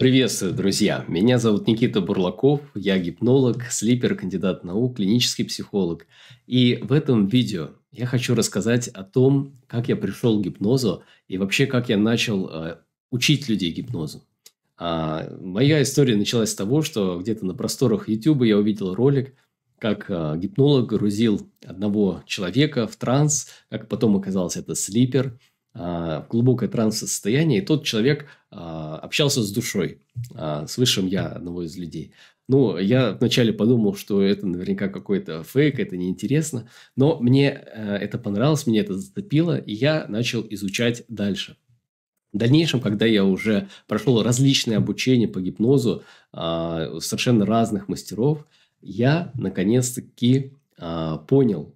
Приветствую, друзья! Меня зовут Никита Бурлаков, я гипнолог, слипер, кандидат наук, клинический психолог. И в этом видео я хочу рассказать о том, как я пришел к гипнозу и вообще как я начал э, учить людей гипнозу. А, моя история началась с того, что где-то на просторах YouTube я увидел ролик, как э, гипнолог грузил одного человека в транс, как потом оказалось это слипер – а, в глубокое транс-состояние, и тот человек а, общался с душой, а, с высшим я одного из людей. Ну, я вначале подумал, что это наверняка какой-то фейк, это неинтересно, но мне э, это понравилось, меня это зацепило, и я начал изучать дальше. В дальнейшем, когда я уже прошел различные обучения по гипнозу совершенно разных мастеров, я наконец-таки понял,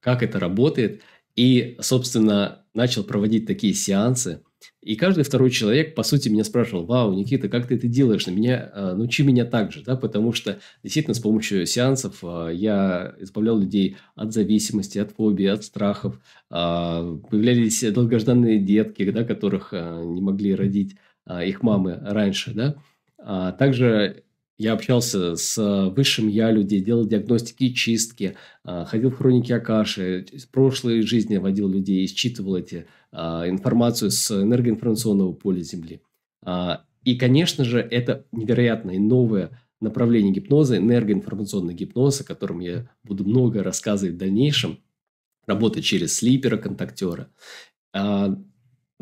как это работает – и, собственно, начал проводить такие сеансы. И каждый второй человек, по сути, меня спрашивал, вау, Никита, как ты это делаешь? На меня, э, научи меня так же, да, потому что действительно с помощью сеансов э, я избавлял людей от зависимости, от фобии, от страхов. А, появлялись долгожданные детки, да, которых э, не могли родить а, их мамы раньше, да. А также я общался с высшим я людей, делал диагностики и чистки, а, ходил в хроники Акаши, из прошлой жизни водил людей и эти а, информацию с энергоинформационного поля Земли. А, и, конечно же, это невероятное новое направление гипноза, энергоинформационный гипноз, о котором я буду много рассказывать в дальнейшем, работа через слипера, контактера. Но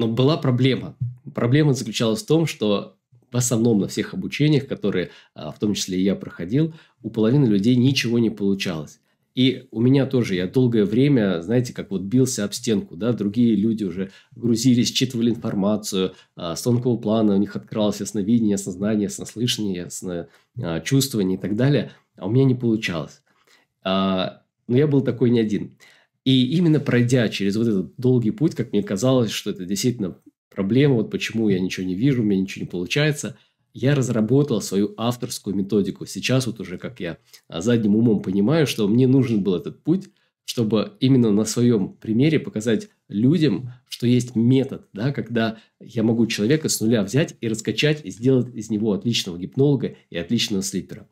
была проблема. Проблема заключалась в том, что в основном на всех обучениях, которые а, в том числе и я проходил, у половины людей ничего не получалось. И у меня тоже, я долгое время, знаете, как вот бился об стенку, да, другие люди уже грузились, считывали информацию, а, с тонкого плана у них открывалось ясновидение, яснознание, яснослышание, чувствование и так далее, а у меня не получалось. А, но я был такой не один. И именно пройдя через вот этот долгий путь, как мне казалось, что это действительно проблема, вот почему я ничего не вижу, у меня ничего не получается. Я разработал свою авторскую методику. Сейчас вот уже как я а, задним умом понимаю, что мне нужен был этот путь, чтобы именно на своем примере показать людям, что есть метод, да, когда я могу человека с нуля взять и раскачать, и сделать из него отличного гипнолога и отличного слипера.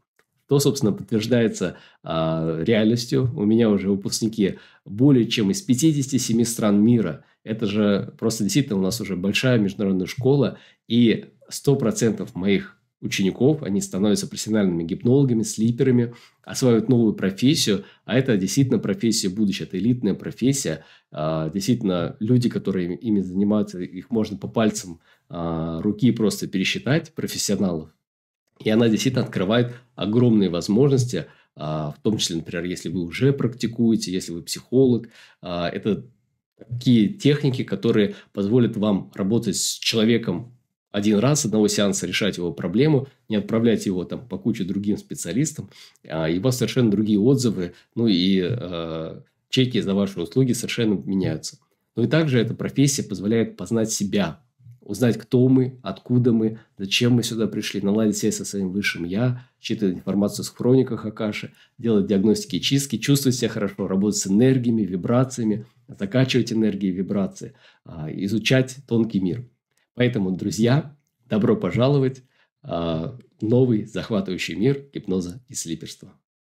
То, собственно, подтверждается э, реальностью. У меня уже выпускники более чем из 57 стран мира – это же просто действительно у нас уже большая международная школа, и 100% моих учеников, они становятся профессиональными гипнологами, слиперами, осваивают новую профессию, а это действительно профессия будущего, это элитная профессия. А, действительно, люди, которые ими занимаются, их можно по пальцам а, руки просто пересчитать, профессионалов. И она действительно открывает огромные возможности, а, в том числе, например, если вы уже практикуете, если вы психолог, это какие техники, которые позволят вам работать с человеком один раз, одного сеанса решать его проблему, не отправлять его там по куче другим специалистам, а, и у вас совершенно другие отзывы, ну и э, чеки за ваши услуги совершенно меняются. Ну и также эта профессия позволяет познать себя, узнать, кто мы, откуда мы, зачем мы сюда пришли, наладить связь со своим высшим «я», читать информацию с хрониках Акаши, делать диагностики и чистки, чувствовать себя хорошо, работать с энергиями, вибрациями, закачивать энергии вибрации, а, изучать тонкий мир. Поэтому, друзья, добро пожаловать а, в новый захватывающий мир гипноза и слиперства.